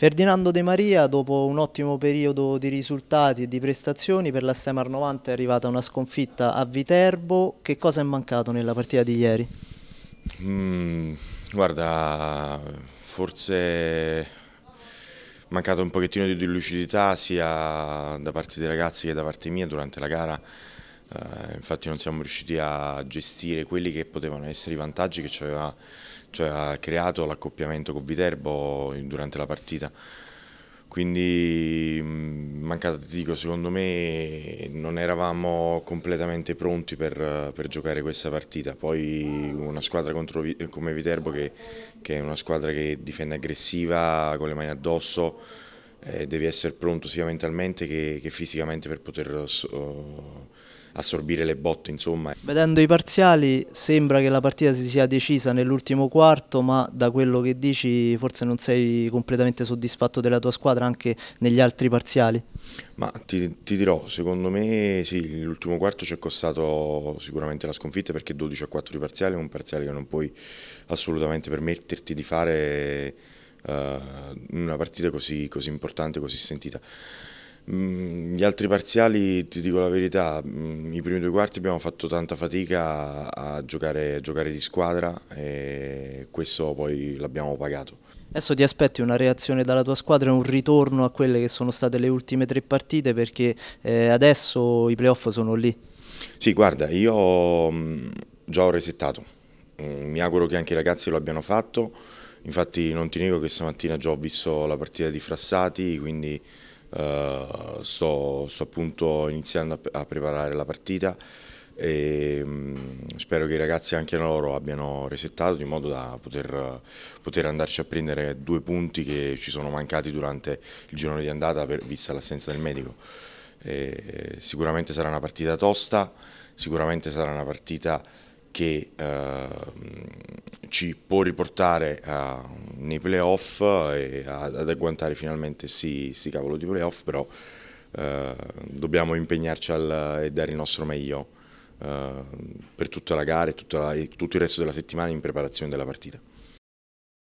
Ferdinando De Maria, dopo un ottimo periodo di risultati e di prestazioni, per la Stemar 90 è arrivata una sconfitta a Viterbo. Che cosa è mancato nella partita di ieri? Mm, guarda, forse mancato un pochettino di lucidità sia da parte dei ragazzi che da parte mia durante la gara eh, infatti non siamo riusciti a gestire quelli che potevano essere i vantaggi che ci aveva, ci aveva creato l'accoppiamento con Viterbo durante la partita. Quindi mm, mancata, ti dico, secondo me non eravamo completamente pronti per, per giocare questa partita. Poi una squadra contro, come Viterbo che, che è una squadra che difende aggressiva, con le mani addosso, eh, devi essere pronto sia mentalmente che, che fisicamente per poter oh, assorbire le botte. Insomma. Vedendo i parziali sembra che la partita si sia decisa nell'ultimo quarto, ma da quello che dici forse non sei completamente soddisfatto della tua squadra anche negli altri parziali? Ma ti, ti dirò, secondo me sì, l'ultimo quarto ci è costato sicuramente la sconfitta perché 12 a 4 di parziale è un parziale che non puoi assolutamente permetterti di fare eh, una partita così, così importante, così sentita. Mm, gli altri parziali, ti dico la verità, mm, i primi due quarti abbiamo fatto tanta fatica a giocare, a giocare di squadra e questo poi l'abbiamo pagato. Adesso ti aspetti una reazione dalla tua squadra e un ritorno a quelle che sono state le ultime tre partite perché eh, adesso i playoff sono lì. Sì, guarda, io mm, già ho resettato, mi auguro che anche i ragazzi lo abbiano fatto Infatti non ti nego che stamattina già ho visto la partita di Frassati, quindi eh, sto, sto, appunto iniziando a, a preparare la partita e mh, mm, spero che i ragazzi anche loro abbiano resettato di modo da poter, poter, andarci a prendere due punti che ci sono mancati durante il giorno di andata per, vista l'assenza del medico. E, sicuramente sarà una partita tosta, sicuramente sarà una partita che eh, ci può riportare a, eh, nei playoff e ad agguantare finalmente sì, sì cavolo di playoff, però eh, dobbiamo impegnarci al, e dare il nostro meglio eh, per tutta la gara e tutto il resto della settimana in preparazione della partita.